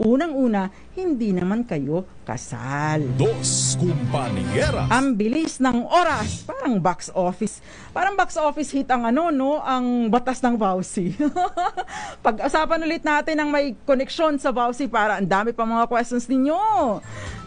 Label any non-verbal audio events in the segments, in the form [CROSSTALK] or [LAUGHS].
Unang-una, hindi naman kayo kasal. Dos kumpanyeras. Ang bilis ng oras. Parang box office. Parang box office hit ang ano, no? Ang batas ng Vowsy. [LAUGHS] Pag-usapan ulit natin ang may koneksyon sa Vowsy para ang dami pa mga questions ninyo.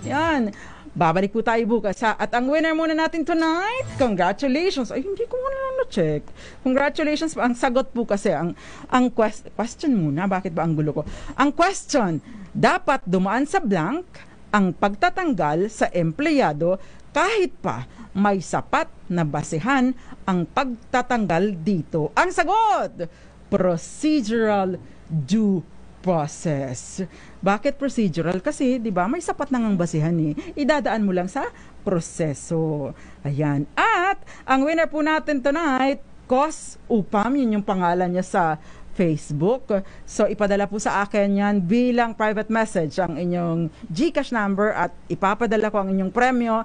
Yan. Babalik po tayo bukas ha. At ang winner muna natin tonight, congratulations. Ay, hindi ko muna check. Congratulations po. Ang sagot po kasi, ang, ang quest, question muna, bakit ba ang gulo ko? Ang question, dapat dumaan sa blank ang pagtatanggal sa empleyado kahit pa may sapat na basehan ang pagtatanggal dito. Ang sagot, procedural due process. Bakit procedural? Kasi, di ba, may sapat na ngang basihan eh. Idadaan mo lang sa proseso. Ayan. Ah, ang winner po natin tonight, Kos Upam, yun yung pangalan niya sa Facebook. So ipadala po sa akin yan bilang private message ang inyong GCash number at ipapadala ko ang inyong premyo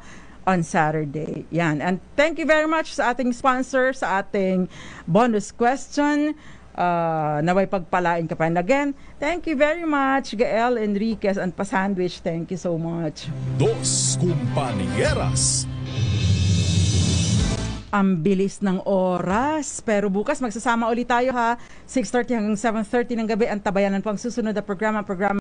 on Saturday. Yan. And thank you very much sa ating sponsor, sa ating bonus question. Uh, naway pagpalain ka pa. And again, thank you very much, Gael Enriquez and Pasandwich. Thank you so much. Dos Compañeras ang bilis ng oras. Pero bukas magsasama ulit tayo ha. 6.30 hanggang 7.30 ng gabi. Ang tabayanan po ang susunod na programa. Programa